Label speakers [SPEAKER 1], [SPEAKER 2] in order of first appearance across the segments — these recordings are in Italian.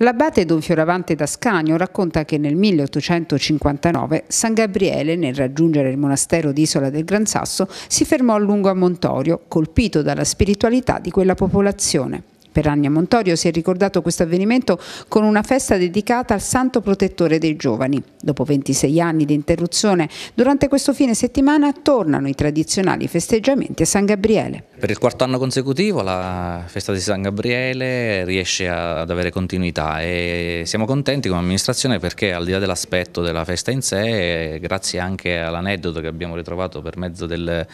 [SPEAKER 1] L'abate Don Fioravante d'Ascanio racconta che nel 1859 San Gabriele, nel raggiungere il monastero di Isola del Gran Sasso, si fermò a lungo a Montorio, colpito dalla spiritualità di quella popolazione. Per anni a Montorio si è ricordato questo avvenimento con una festa dedicata al santo protettore dei giovani. Dopo 26 anni di interruzione, durante questo fine settimana tornano i tradizionali festeggiamenti a San Gabriele.
[SPEAKER 2] Per il quarto anno consecutivo la festa di San Gabriele riesce ad avere continuità e siamo contenti come amministrazione perché al di là dell'aspetto della festa in sé, grazie anche all'aneddoto che abbiamo ritrovato per mezzo del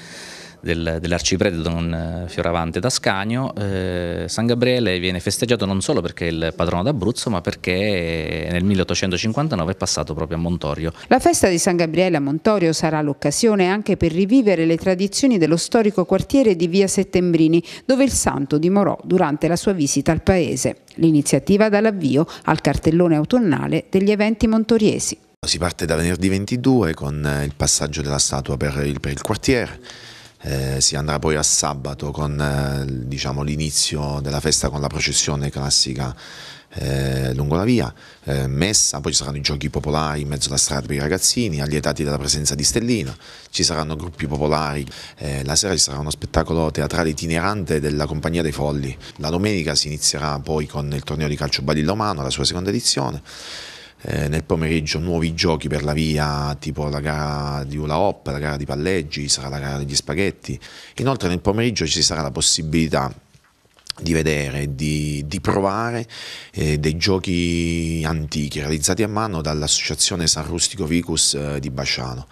[SPEAKER 2] dell'arciprete Don eh, Fioravante d'Ascagno, eh, San Gabriele viene festeggiato non solo perché è il patrono d'Abruzzo, ma perché nel 1859 è passato proprio a Montorio.
[SPEAKER 1] La festa di San Gabriele a Montorio sarà l'occasione anche per rivivere le tradizioni dello storico quartiere di Via settembrini, dove il santo dimorò durante la sua visita al paese. L'iniziativa dà l'avvio al cartellone autunnale degli eventi montoriesi.
[SPEAKER 3] Si parte da venerdì 22 con eh, il passaggio della statua per il, per il quartiere eh, si andrà poi a sabato con eh, diciamo, l'inizio della festa con la processione classica eh, lungo la via, eh, messa, poi ci saranno i giochi popolari in mezzo alla strada per i ragazzini, allietati dalla presenza di Stellina, ci saranno gruppi popolari, eh, la sera ci sarà uno spettacolo teatrale itinerante della Compagnia dei Folli, la domenica si inizierà poi con il torneo di calcio Badillo Mano, la sua seconda edizione eh, nel pomeriggio nuovi giochi per la via, tipo la gara di Ula Hop, la gara di palleggi, sarà la gara degli spaghetti. Inoltre nel pomeriggio ci sarà la possibilità di vedere, di, di provare eh, dei giochi antichi realizzati a mano dall'associazione San Rustico Vicus eh, di Basciano.